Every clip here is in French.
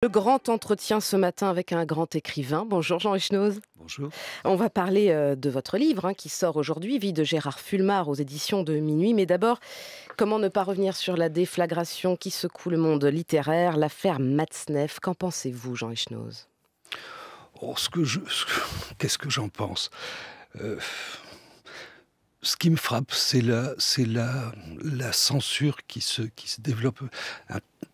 Le grand entretien ce matin avec un grand écrivain. Bonjour Jean Echnoz. Bonjour. On va parler euh, de votre livre hein, qui sort aujourd'hui, Vie de Gérard Fulmar aux éditions de Minuit. Mais d'abord, comment ne pas revenir sur la déflagration qui secoue le monde littéraire, l'affaire Matzneff Qu'en pensez-vous Jean Echnoz oh, que Qu'est-ce que j'en pense euh, Ce qui me frappe, c'est la, c'est la censure qui se, développe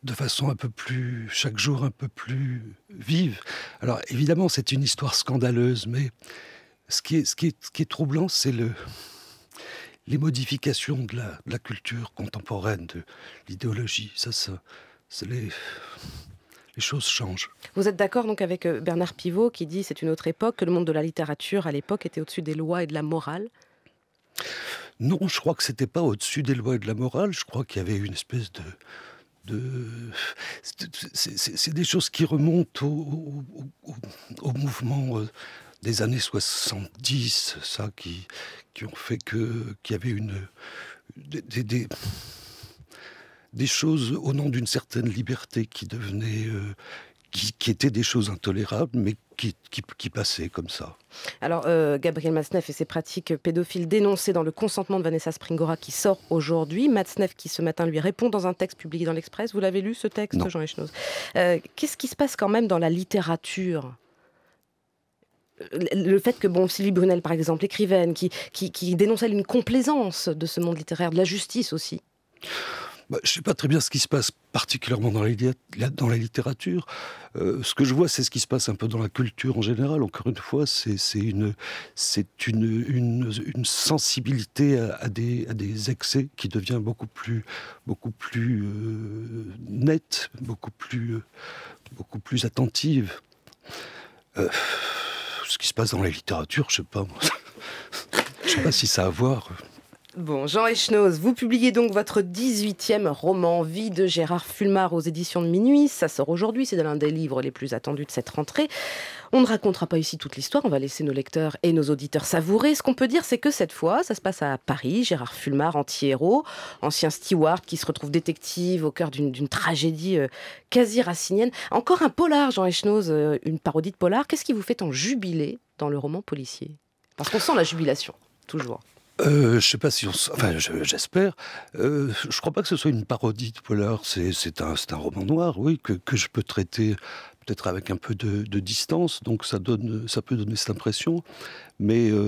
de façon un peu plus, chaque jour un peu plus vive. Alors évidemment, c'est une histoire scandaleuse, mais ce qui est, ce qui est, troublant, c'est le, les modifications de la, culture contemporaine, de l'idéologie. Ça, ça, les, les choses changent. Vous êtes d'accord donc avec euh, Bernard Pivot qui dit c'est une autre époque, que le monde de la littérature à l'époque était au-dessus des lois et de la morale Non, je crois que c'était pas au-dessus des lois et de la morale. Je crois qu'il y avait une espèce de, c'est des choses qui remontent au, mouvement euh, des années 70, ça, qui, qui ont fait qu'il y avait une, des, choses au nom d'une certaine liberté qui devenaient euh, qui, étaient des choses intolérables, mais qui, qui, comme ça. Alors, euh, Gabriel Matzneff et ses pratiques pédophiles dénoncées dans le consentement de Vanessa Springora qui sort aujourd'hui. Matzneff qui ce matin lui répond dans un texte publié dans l'Express. Vous l'avez lu ce texte, Jean michel euh, Qu'est-ce qui se passe quand même dans la littérature euh, le fait que bon, Sylvie Brunel, par exemple, écrivaine, qui, qui, qui dénonçait une complaisance de ce monde littéraire, de la justice aussi. Bah, je ne sais pas très bien ce qui se passe particulièrement dans la, dans la littérature. Euh, ce que je vois, c'est ce qui se passe un peu dans la culture en général. Encore une fois, c'est une, une, sensibilité à, des, des, excès qui devient beaucoup plus, beaucoup plus euh, nette, beaucoup plus, beaucoup plus attentive. Euh, ce qui se passe dans la littérature, je ne sais pas. je ne sais pas si ça a à voir. Bon, Jean Echnoz, vous publiez donc votre 18e roman, Vie de Gérard Fulmar, aux éditions de Minuit. Ça sort aujourd'hui, c'est l'un des livres les plus attendus de cette rentrée. On ne racontera pas ici toute l'histoire, on va laisser nos lecteurs et nos auditeurs savourer. Ce qu'on peut dire, c'est que cette fois, ça se passe à Paris. Gérard Fulmar, anti-héros, ancien steward qui se retrouve détective au cœur d'une tragédie euh, quasi racinienne. Encore un polar, Jean Echnoz, euh, une parodie de polar. Qu'est-ce qui vous fait en jubiler dans le roman policier Parce qu'on sent la jubilation, toujours euh, je sais pas si on. Enfin, j'espère. Euh, je, ne crois pas que ce soit une parodie de polar. C'est un, roman noir, oui, que, je peux traiter peut-être avec un peu de, distance. Donc ça donne, ça peut donner cette impression. Mais euh,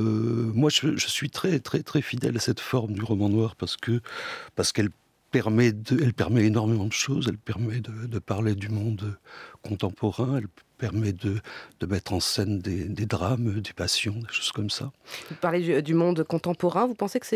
moi, je, suis très, très, très fidèle à cette forme du roman noir parce parce qu'elle permet permet énormément de choses. Elle permet de, parler du monde contemporain permet de, de, mettre en scène des, drames, des passions, des choses comme ça. Vous parlez du, monde contemporain, vous pensez que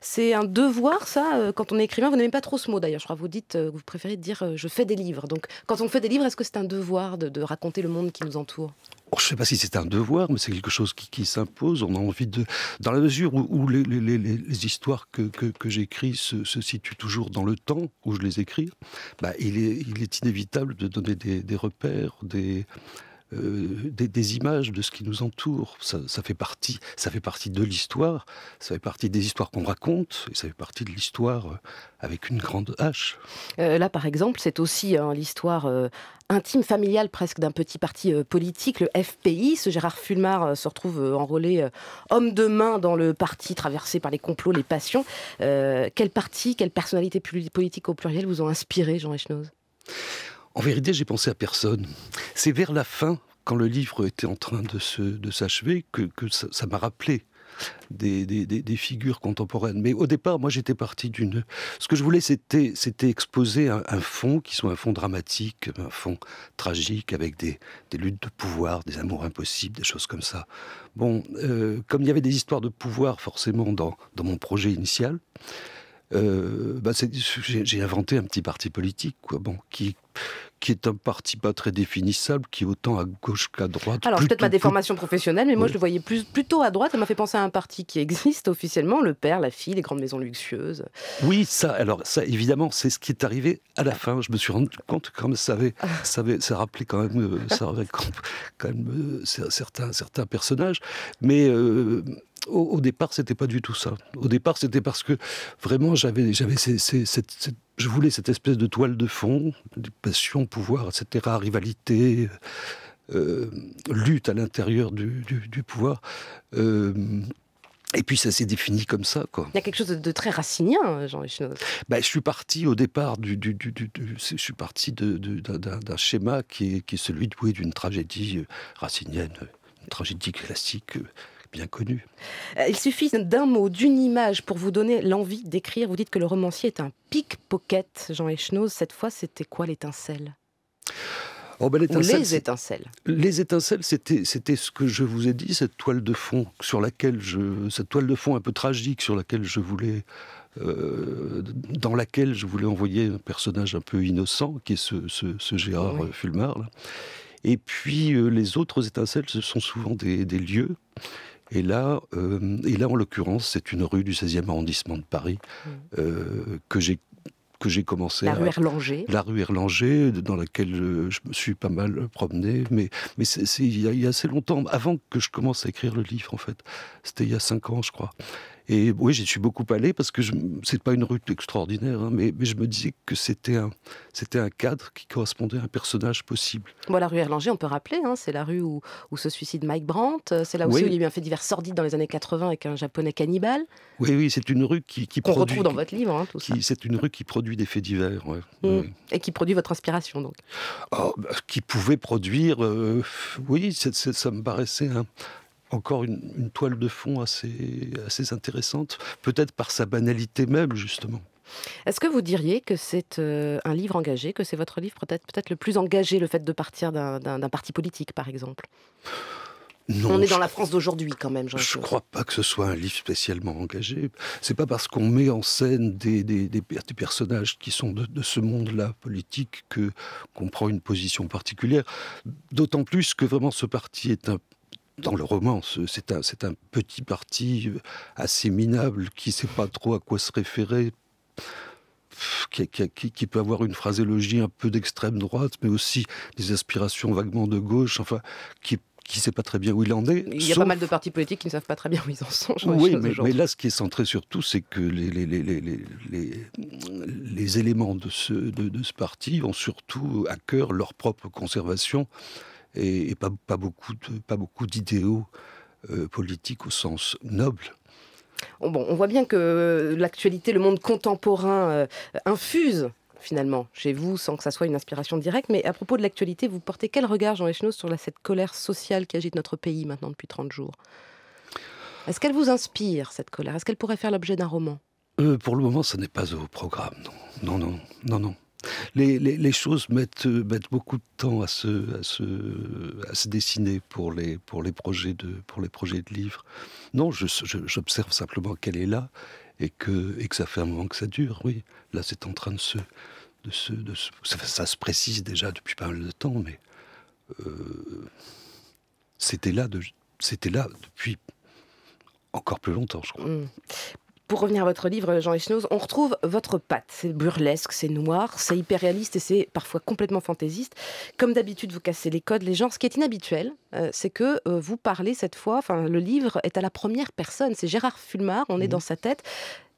c'est un devoir, ça, euh, quand on est écrivain Vous n'aimez pas trop ce mot d'ailleurs, je crois, vous dites, euh, vous préférez dire euh, je fais des livres. Donc quand on fait des livres, est-ce que c'est un devoir de, de raconter le monde qui nous entoure je ne sais pas si c'est un devoir, mais c'est quelque chose qui, s'impose. On a envie de, dans la mesure où, les, histoires que, j'écris se, situent toujours dans le temps où je les écris, bah, il, est, il, est, inévitable de donner des, des repères, des, euh, des, images de ce qui nous entoure. Ça, fait partie, ça fait partie de l'histoire, ça fait partie des histoires qu'on raconte, et ça fait partie de l'histoire euh, avec une grande hache. Euh, là, par exemple, c'est aussi hein, l'histoire intime, familiale presque d'un petit parti politique, le FPI. Ce Gérard Fulmar se retrouve enrôlé homme de main dans le parti traversé par les complots, les passions. quel parti, quelle personnalité politique au pluriel vous ont inspiré, Jean Echenoz en vérité, j'ai pensé à personne. C'est vers la fin, quand le livre était en train de, de s'achever, que, ça m'a rappelé des, figures contemporaines. Mais au départ, moi, j'étais parti d'une. Ce que je voulais, c'était, c'était exposer un, fond qui soit un fond dramatique, un fond tragique, avec des, luttes de pouvoir, des amours impossibles, des choses comme ça. Bon, euh, comme il y avait des histoires de pouvoir forcément dans, dans mon projet initial, euh, bah, j'ai inventé un petit parti politique, quoi, bon, qui, qui est un parti pas très définissable, qui est autant à gauche qu'à droite. Alors, peut-être ma déformation professionnelle, mais moi, je le voyais plus, plutôt à droite. Ça m'a fait penser à un parti qui existe officiellement, le père, la fille, les grandes maisons luxueuses. Oui, ça, alors, ça, évidemment, c'est ce qui est arrivé à la fin. Je me suis rendu compte comme ça ça, rappelait quand même, euh, ça avait quand même, euh, certains, certains personnages. Mais au, départ, départ, c'était pas du tout ça. Au départ, c'était parce que vraiment, j'avais, j'avais cette, je voulais cette espèce de toile de fond, de passion, pouvoir, etc., rivalité, euh, euh, lutte à l'intérieur du, pouvoir. Euh, et puis ça s'est défini comme ça. Quoi. Il y a quelque chose de, très racinien, jean luc bah, je suis parti au départ du, je suis parti d'un schéma qui est, celui d'une tragédie racinienne, une tragédie classique bien connu. Euh, il suffit d'un mot, d'une image pour vous donner l'envie d'écrire. Vous dites que le romancier est un pickpocket, Jean Echenoz. Cette fois, c'était quoi l'étincelle Oh ben, les étincelles. Les étincelles, c'était, c'était ce que je vous ai dit, cette toile de fond sur laquelle je, cette toile de fond un peu tragique sur laquelle je voulais, euh, dans laquelle je voulais envoyer un personnage un peu innocent, qui est ce, ce, Gérard Fulmar. Et puis euh, les autres étincelles, ce sont souvent des lieux. Et là, euh, et là en l'occurrence, c'est une rue du 16e arrondissement de Paris mm. euh, que j'ai que j'ai commencé la rue Erlanger. la rue Erlanger, dans laquelle euh, je me suis pas mal promené, mais mais c'est il y, a assez longtemps, avant que je commence à écrire le livre en fait. C'était il y a cinq ans, je crois. Et oui, j'y suis beaucoup allé parce que c'est pas une rue extraordinaire, hein, mais, je me disais que c'était un, un cadre qui correspondait à un personnage possible. Bon, la rue Erlanger, on peut rappeler, hein, c'est la rue où, se suicide Mike Brandt. Euh, c'est là aussi où il y a eu un fait divers sordide dans les années 80 avec un japonais cannibale. Oui, oui, c'est une rue qui, qui produit, retrouve dans votre livre, hein, tout ça. C'est une rue qui produit des faits divers, mmh. Et qui produit votre inspiration, donc. Ah, bah, qui pouvait produire, euh, oui, ça me paraissait un, encore une, toile de fond assez, assez intéressante, peut-être par sa banalité même, justement. Est-ce que vous diriez que c'est euh, un livre engagé, que c'est votre livre peut-être peut, le plus engagé, le fait de partir d'un parti politique, par exemple non, on est dans la France d'aujourd'hui quand même. Je ne crois pas que ce soit un livre spécialement engagé. C'est pas parce qu'on met en scène des, personnages qui sont de, de ce monde-là politique que qu'on prend une position particulière. D'autant plus que vraiment ce parti est un dans le roman, c'est un, un, petit parti euh, assez minable qui ne sait pas trop à quoi se référer, qui, peut avoir une phraséologie un peu d'extrême droite, mais aussi des aspirations vaguement de gauche, enfin, qui ne sait pas très bien où il en est. Il y a pas mal de partis politiques qui ne savent pas très bien où ils en sont. Oui, mais, là, ce qui est centré surtout, c'est que les les, éléments de ce, de, de ce parti ont surtout à cœur leur propre conservation et, pas, beaucoup pas beaucoup d'idéaux euh, politiques au sens noble. Oh, bon, on voit bien que l'actualité, le monde contemporain euh, infuse finalement chez vous sans que ça soit une inspiration directe. Mais à propos de l'actualité, vous portez quel regard, Jean Echenoz, sur cette colère sociale qui agite notre pays maintenant depuis 30 jours Est-ce qu'elle vous inspire, cette colère Est-ce qu'elle pourrait faire l'objet d'un roman euh, Pour le moment, ce n'est pas au programme, Non, non, non, non. Les, choses euh, mettent, beaucoup de temps à se, dessiner pour les, projets de, livres. Non, j'observe simplement qu'elle est là et que, ça fait un moment que ça dure, oui. Là, c'est en train de se... De ça, se précise déjà depuis pas mal de temps, mais euh, c'était là, depuis encore plus longtemps, je crois. Mmh pour revenir à votre livre, Jean Echnoz, on retrouve votre patte. C'est burlesque, c'est noir, c'est hyper réaliste et c'est parfois complètement fantaisiste. Comme d'habitude, vous cassez les codes, les gens. Ce qui est inhabituel, euh, c'est que euh, vous parlez cette fois, enfin, le livre est à la première personne. C'est Gérard Fulmar, on est mmh. dans sa tête.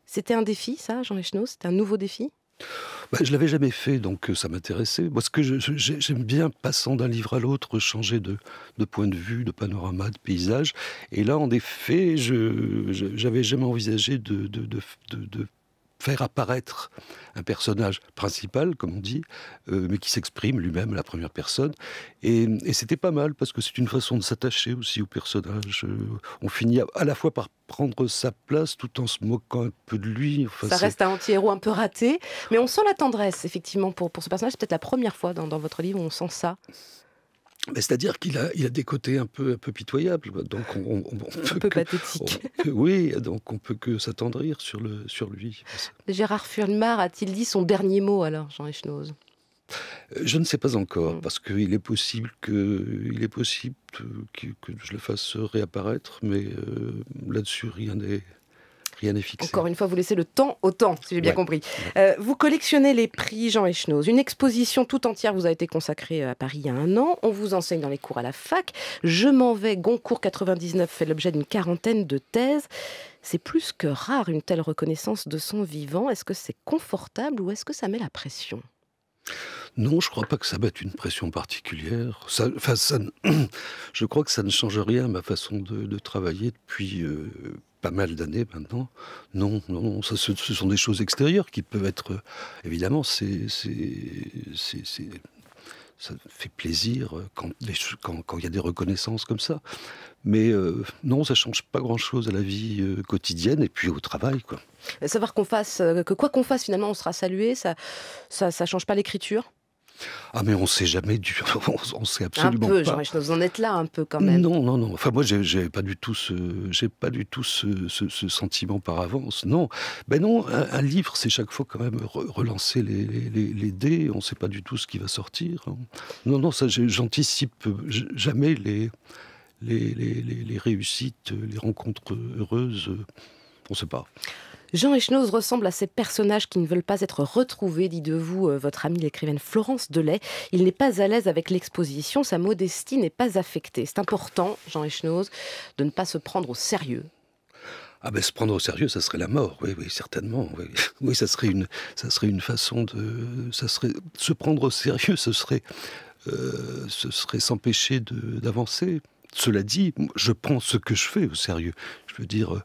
C'était un défi, ça, Jean Echnoz C'était un nouveau défi je bah, Je l'avais jamais fait, donc euh, ça m'intéressait. Parce que j'aime bien, passant d'un livre à l'autre, changer de, point de vue, de panorama, de paysage. Et là, en effet, je n'avais jamais envisagé de faire apparaître un personnage principal, comme on dit, euh, mais qui s'exprime lui-même, la première personne. Et, c'était pas mal, parce que c'est une façon de s'attacher aussi au personnage. Euh, on finit à, la fois par prendre sa place tout en se moquant un peu de lui. Ça reste un anti-héros un peu raté, mais on sent la tendresse, effectivement, pour, pour ce personnage. C'est peut-être la première fois dans, dans votre livre où on sent ça. C'est-à-dire qu'il a, il a des côtés un peu, un peu pitoyables. Donc on, on, peut un peu pathétique. oui, donc on peut que s'attendrir sur, le, sur lui. Gérard Furnemar a-t-il dit son dernier mot alors, Jean Echenoz euh, je ne sais pas encore, mm. parce qu'il est possible que, il est possible que, je le fasse réapparaître, mais euh, là-dessus rien n'est encore une fois, vous laissez le temps au temps, si j'ai bien compris. Euh, vous collectionnez les prix Jean eschnoz Une exposition tout entière vous a été consacrée euh, à Paris il y a un an. On vous enseigne dans les cours à la fac. Je m'en vais. Goncourt 99 fait l'objet d'une quarantaine de thèses. C'est plus que rare une telle reconnaissance de son vivant. Est-ce que c'est confortable ou est-ce que ça met la pression non, je ne crois pas que ça mette une pression particulière. Ça, je crois que ça ne change rien à ma façon de, travailler depuis euh, pas mal d'années maintenant. Non, non, ça, ce, sont des choses extérieures qui peuvent être. Euh, évidemment, c'est. Ça fait plaisir euh, quand il quand, quand y a des reconnaissances comme ça. Mais euh, non, ça change pas grand-chose à la vie quotidienne et puis au travail. Quoi. Savoir qu'on fasse, que quoi qu'on fasse, finalement, on sera salué, ça ça, ça change pas l'écriture ah mais on ne sait jamais dû, on sait absolument pas. un peu, pas. vous en êtes là un peu quand même. Non, non, non. Enfin moi, j'ai pas du tout ce, j'ai pas du tout ce, sentiment par avance. Non, ben non. Un, livre, c'est chaque fois quand même relancer les, les, dés. On ne sait pas du tout ce qui va sortir. Hein. Non, non, ça, j'anticipe jamais les les, les les réussites, les rencontres heureuses. On ne sait pas. Jean Echenoz ressemble à ces personnages qui ne veulent pas être retrouvés, dit de vous euh, votre amie l'écrivaine Florence Delay. Il n'est pas à l'aise avec l'exposition, sa modestie n'est pas affectée. C'est important, Jean Echenoz, de ne pas se prendre au sérieux. Ah ben se prendre au sérieux, ça serait la mort, oui, oui, certainement. Oui, ça, serait une, ça serait une façon de... Ça serait, se prendre au sérieux, ce serait, euh, ce serait s'empêcher d'avancer. Cela dit, je prends ce que je fais au sérieux. Je veux dire, euh,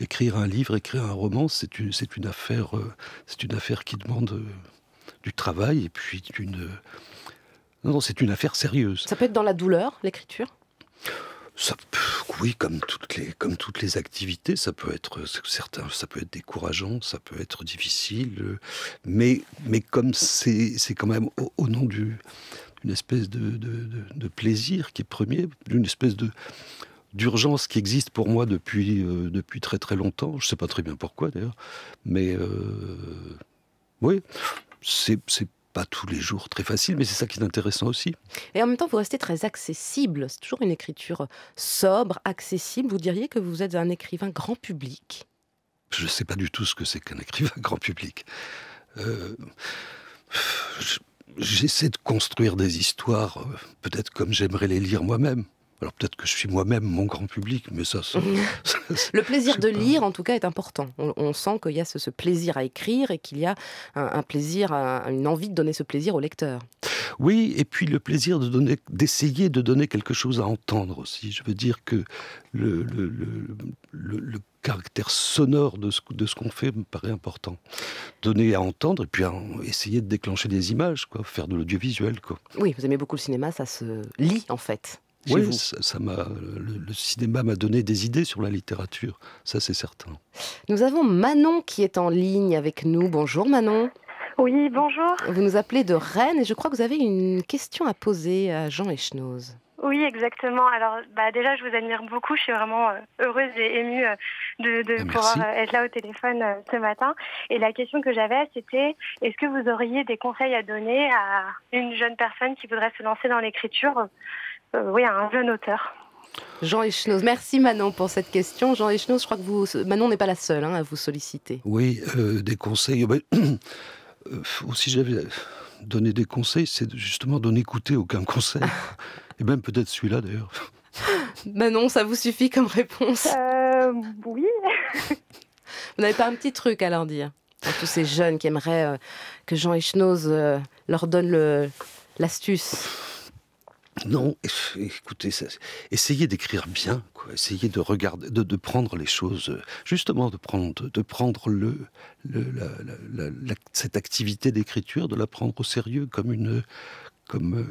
écrire un livre, écrire un roman, c'est une, c'est une affaire, euh, c'est une affaire qui demande euh, du travail et puis une. non, non, c'est une affaire sérieuse. Ça peut être dans la douleur, l'écriture. Ça, oui, comme toutes les comme toutes les activités, ça peut être certains, ça peut être décourageant, ça peut être difficile, mais mais comme c'est c'est quand même au, nom d'une espèce de plaisir qui est premier, d'une espèce de d'urgence qui existe pour moi depuis, euh, depuis très très longtemps. Je ne sais pas très bien pourquoi d'ailleurs, mais euh, oui, c'est pas tous les jours très facile, mais c'est ça qui est intéressant aussi. Et en même temps, vous restez très accessible. C'est toujours une écriture sobre, accessible. Vous diriez que vous êtes un écrivain grand public Je ne sais pas du tout ce que c'est qu'un écrivain grand public. Euh, j'essaie de construire des histoires, euh, peut-être comme j'aimerais les lire moi-même. Alors peut-être que je suis moi-même mon grand public, mais ça, mhm. le plaisir de lire, en tout cas, est important. On, sent qu'il y a ce, plaisir à écrire et qu'il y a un, plaisir, une envie de donner ce plaisir au lecteur. Oui, et puis le plaisir de donner, d'essayer de donner quelque chose à entendre aussi. Je veux dire que le, caractère sonore de ce, qu'on fait me paraît important. Donner à entendre et puis essayer de déclencher des images, quoi, faire de l'audiovisuel. Quoi. Oui, vous aimez beaucoup le cinéma, ça se lit en fait. Oui, ça m'a. Le, cinéma m'a donné des idées sur la littérature, ça c'est certain. Nous avons Manon qui est en ligne avec nous. Bonjour Manon. Oui, bonjour. Vous nous appelez de Rennes et je crois que vous avez une question à poser à Jean Echenoz. Oui, exactement. Alors, bah, déjà, je vous admire beaucoup. Je suis vraiment euh, heureuse et émue euh, de, de ah, pouvoir euh, être là au téléphone ce matin. Et la question que j'avais, c'était est-ce que vous auriez des conseils à donner à une jeune personne qui voudrait se lancer dans l'écriture euh, oui, un jeune auteur. Jean Echenoz, merci Manon pour cette question. Jean Echenoz, je crois que vous, Manon n'est pas la seule hein, à vous solliciter. Oui, euh, des conseils. Oh, ben, euh, si j'avais donné des conseils, c'est justement de n'écouter aucun conseil. Et même peut-être celui-là d'ailleurs. Manon, ça vous suffit comme réponse Oui. vous n'avez pas un petit truc à leur dire Pour tous ces jeunes qui aimeraient que Jean Echenoz leur donne l'astuce non, écoutez, essayez d'écrire bien, quoi. essayez de regarder, de, prendre les choses, justement de prendre, de prendre le, cette activité d'écriture, de la prendre au sérieux comme une, comme,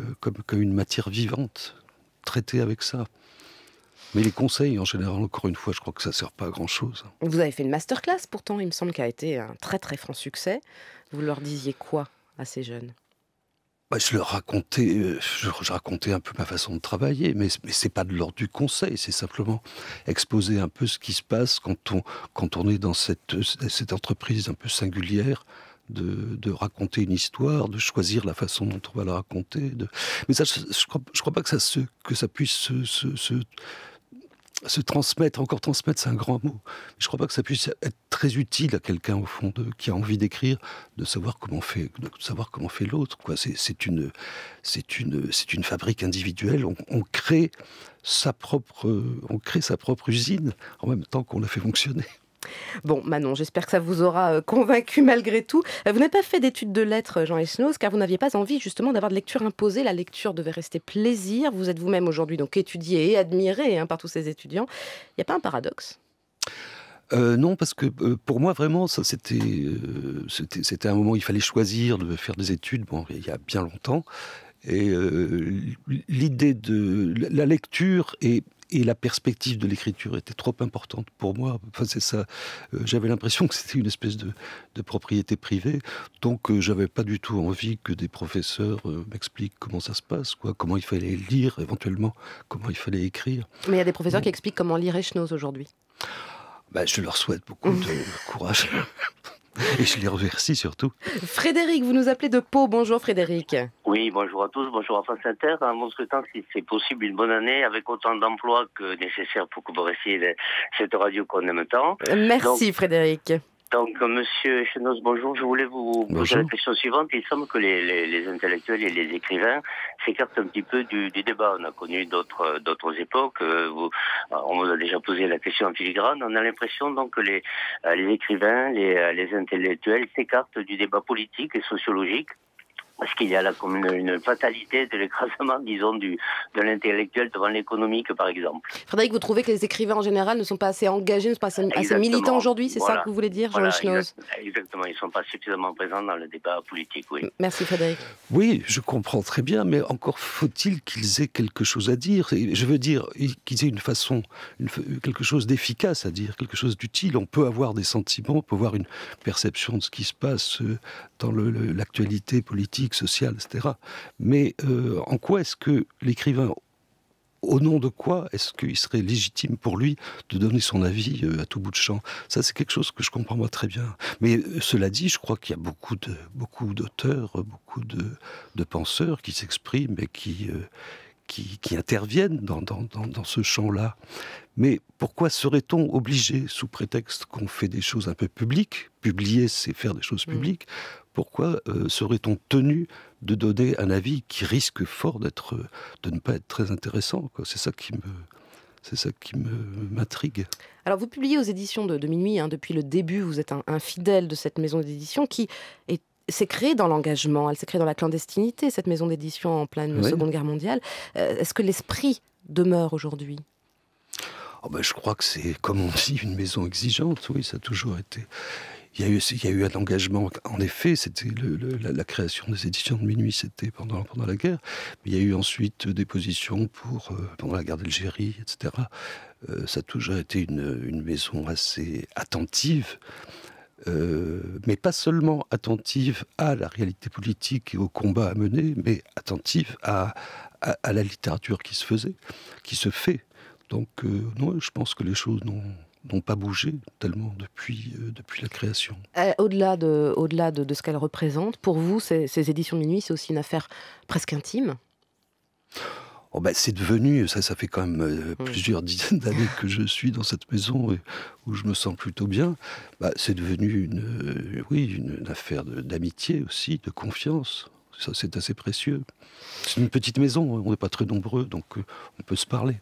une matière vivante, traiter avec ça. Mais les conseils, en général, encore une fois, je crois que ça ne sert pas à grand-chose. Vous avez fait une masterclass, pourtant, il me semble, qu'elle a été un très très franc succès. Vous leur disiez quoi à ces jeunes bah, je leur racontais, euh, je, racontais un peu ma façon de travailler, mais, mais c'est pas de l'ordre du conseil, c'est simplement exposer un peu ce qui se passe quand on, quand on est dans cette, euh, cette entreprise un peu singulière. De, raconter une histoire, de choisir la façon dont on va la raconter. De... Mais ça, je ne crois, pas que ça, que ça puisse se se transmettre, encore transmettre, c'est un grand mot. Je ne crois pas que ça puisse être très utile à quelqu'un au fond de, qui a envie d'écrire, de savoir comment fait, de savoir comment fait l'autre. Quoi, c'est, une, c'est une, fabrique individuelle. crée sa propre, on crée sa propre usine en même temps qu'on la fait fonctionner. Bon, Manon, j'espère que ça vous aura euh, convaincu malgré tout. Euh, vous n'avez pas fait d'études de lettres, Jean Esnos, car vous n'aviez pas envie justement d'avoir de lecture imposée. La lecture devait rester plaisir. Vous êtes vous-même aujourd'hui donc étudié et admiré hein, par tous ces étudiants. Il n'y a pas un paradoxe euh, non, parce que pour moi, vraiment, ça, c'était, c'était, un moment où il fallait choisir de faire des études, bon, il y a bien longtemps. Et l'idée de la lecture est et la perspective de l'écriture était trop importante pour moi. c'est ça. Euh, j'avais l'impression que c'était une espèce de, propriété privée. Donc, je euh, j'avais pas du tout envie que des professeurs euh, m'expliquent comment ça se passe, quoi, comment il fallait lire, éventuellement, comment il fallait écrire. Mais il y a des professeurs qui expliquent comment lire Echnoz aujourd'hui. Bah, je leur souhaite beaucoup de courage. Et je les remercie surtout. Frédéric, vous nous appelez de Pau. Bonjour Frédéric. Oui, bonjour à tous. Bonjour à France Inter. En bon temps, si c'est possible, une bonne année avec autant d'emplois que nécessaire pour que vous restiez cette radio qu'on aime tant. Merci Frédéric. Donc, euh, monsieur Chenos, bonjour. Je voulais vous poser la question suivante. Il semble que les, intellectuels et les écrivains s'écartent un petit peu du, débat. On a connu d'autres euh, époques. Euh, on vous a déjà posé la question en filigrane. On a l'impression donc que les, écrivains, les intellectuels s'écartent du débat politique et sociologique parce qu'il y a là comme une, fatalité de l'écrasement, disons, du, de l'intellectuel devant l'économique, par exemple. Frédéric, vous trouvez que les écrivains en général ne sont pas assez engagés, ne sont pas assez, militants aujourd'hui C'est ça que vous voulez dire, Jean voilà, Exactement, ils ne sont pas suffisamment présents dans le débat politique, oui. Merci Frédéric. Oui, je comprends très bien, mais encore faut-il qu'ils aient quelque chose à dire. je veux dire, qu'ils aient une façon, quelque chose d'efficace à dire, quelque chose d'utile. On peut avoir des sentiments, on peut avoir une perception de ce qui se passe euh, dans l'actualité politique sociale, etc. Mais euh, en quoi est-ce que l'écrivain, au nom de quoi est-ce qu'il serait légitime pour lui de donner son avis euh, à tout bout de champ Ça, c'est quelque chose que je comprends moi très bien. Mais euh, cela dit, je crois qu'il y a beaucoup de beaucoup d'auteurs, beaucoup de, penseurs qui s'expriment et qui, qui, interviennent dans, dans, dans ce champ-là. Mais pourquoi serait-on obligé, sous prétexte qu'on fait des choses un peu publiques, publier c'est faire des choses mm. publiques, pourquoi euh, serait-on tenu de donner un avis qui risque fort d'être, euh, de ne pas être très intéressant C'est ça qui me, c'est ça qui m'intrigue. Alors vous publiez aux éditions de, Minuit, hein, depuis le début, vous êtes un, fidèle de cette maison d'édition qui s'est créée dans l'engagement, elle s'est créée dans la clandestinité, cette maison d'édition en pleine Seconde Guerre mondiale. Euh, est-ce que l'esprit demeure aujourd'hui ah ben, je crois que c'est, comme on dit, une maison exigeante. Oui, ça a toujours été. Il y a eu, il y a eu un engagement, en effet, c'était la, création des éditions de minuit, c'était pendant, pendant la guerre. Mais il y a eu ensuite des positions pour, euh, pendant la guerre d'Algérie, etc. Euh, ça a toujours été une, maison assez attentive. Euh, mais pas seulement attentive à la réalité politique et au combat à mener, mais attentive à, la littérature qui se faisait, qui se fait. Donc euh, je pense que les choses n'ont pas bougé tellement depuis, euh, la création. Euh, au-delà de, au de, ce qu'elle représente, pour vous, ces, éditions Minuit, c'est aussi une affaire presque intime oh, ben, c'est devenu, ça, fait quand même hmm. plusieurs dizaines d'années que je suis dans cette maison et, où je me sens plutôt bien. Bah, c'est devenu une, oui, une affaire d'amitié aussi, de confiance. Ça, c'est assez précieux. C'est une petite maison, on n'est pas très nombreux, donc euh, on peut se parler.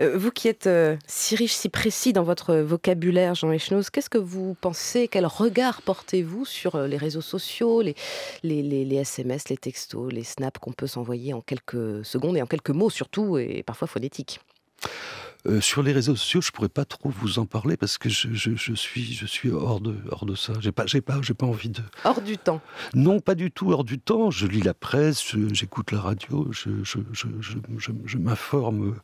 Euh, vous qui êtes euh, si riche, si précis dans votre vocabulaire, Jean Echenoz, qu'est-ce que vous pensez Quel regard portez-vous sur les réseaux sociaux, les, les, les SMS, les textos, les snaps qu'on peut s'envoyer en quelques secondes et en quelques mots surtout, et parfois phonétiques euh, sur les réseaux sociaux, je pourrais pas trop vous en parler parce que je, suis hors de hors de ça. J'ai pas pas envie de. Hors du temps. Non, pas du tout hors du temps. Je lis la presse, j'écoute la radio, je je m'informe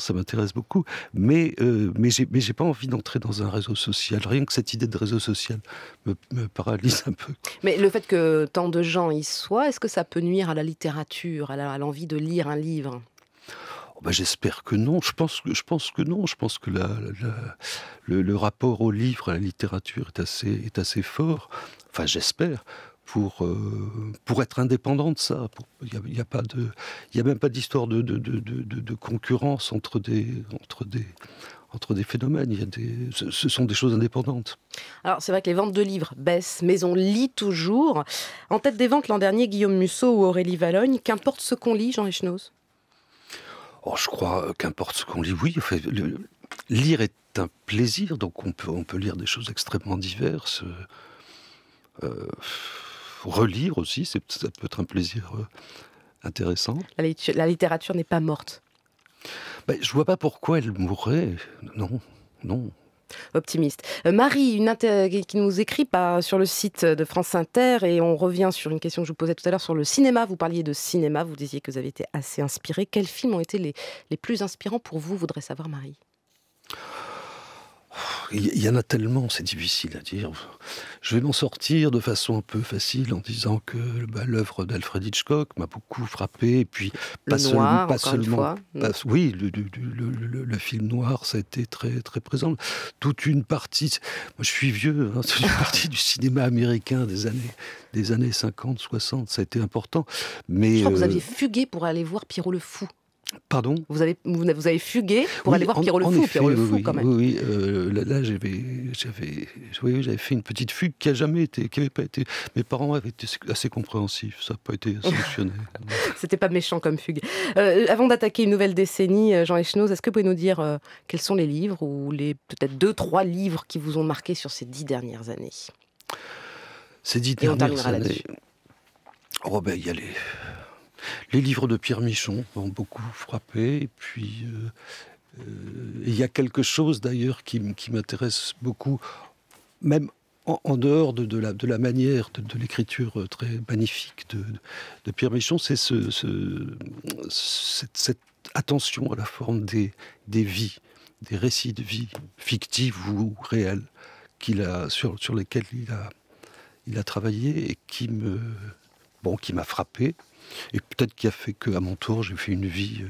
ça m'intéresse beaucoup. Mais, euh, mais j'ai pas envie d'entrer dans un réseau social. Rien que cette idée de réseau social me paralyse un peu. Mais le fait que tant de gens y soient, est-ce que ça peut nuire à la littérature, à l'envie de lire un livre Oh, bah, j'espère que non. Je pense que, je pense que non. Je pense que le, rapport au livre, à la littérature est assez, est assez fort. Enfin, j'espère. Pour, euh, pour être indépendant de ça. Il n'y a, pas de, il a même pas d'histoire de, de, de, concurrence entre des, entre des, entre des phénomènes. Il y a des, ce, sont des choses indépendantes. Alors, c'est vrai que les ventes de livres baissent, mais on lit toujours. En tête des ventes l'an dernier, Guillaume Musso ou Aurélie Valogne, qu'importe ce qu'on lit, Jean Echenoz Oh, je crois euh, qu'importe ce qu'on lit, oui. lire est un plaisir, donc on peut, on peut lire des choses extrêmement diverses. Euh, relire aussi, ça peut être un plaisir euh, intéressant. La, littérature, n'est pas morte. Ben, je vois pas pourquoi elle mourrait. Non, non optimiste. Euh, Marie, une qui nous écrit sur le site de France Inter, et on revient sur une question que je vous posais tout à l'heure sur le cinéma. Vous parliez de cinéma, vous disiez que vous avez été assez inspiré. Quels films ont été les, les plus inspirants pour vous, voudrait savoir Marie il y en a tellement, c'est difficile à dire. Je vais m'en sortir de façon un peu facile en disant que l'œuvre d'Alfred Hitchcock m'a beaucoup frappé. puis, pas, pas seulement. oui, le, film noir, ça a été très, très présent. Toute une partie. Moi, je suis vieux, c'est hein, une partie du cinéma américain des années, des années 50, 60, ça a été important. Mais, je crois que vous euh, aviez fugué pour aller voir Pierrot le Fou. Pardon vous avez, vous avez fugué pour aller voir Pierrot le Fou, Pierrot le Fou, quand même. Oui, oui euh, là, j'avais, fait une petite fugue qui a jamais été, qui pas été. Mes parents avaient été assez compréhensifs, ça n'a pas été sanctionné. C'était pas méchant comme fugue. Euh, avant d'attaquer une nouvelle décennie, euh, Jean Echenoz, est-ce que vous pouvez nous dire quels sont les livres ou les peut-être deux, trois livres qui vous ont marqué sur ces dix dernières années Ces dix dernières années. Oh ben, il y a les les livres de Pierre Michon m'ont beaucoup frappé. Et puis, euh, euh, il y a quelque chose d'ailleurs qui, m'intéresse beaucoup, même en, dehors de, la, manière de, l'écriture euh, très magnifique de, Pierre Michon, c'est cette, attention à la forme des, vies, des récits de vie, fictifs ou réels, qu'il a, sur, sur lesquels il a, il a travaillé et qui me qui m'a frappé, et peut-être qui a fait qu'à mon tour, j'ai fait une vie euh,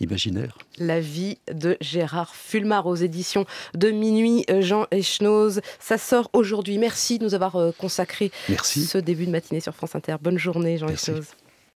imaginaire. La vie de Gérard Fulmar aux éditions de Minuit, euh, Jean Echnoz. Ça sort aujourd'hui. Merci de nous avoir euh, consacré ce début de matinée sur France Inter. Bonne journée, Jean Echnoz.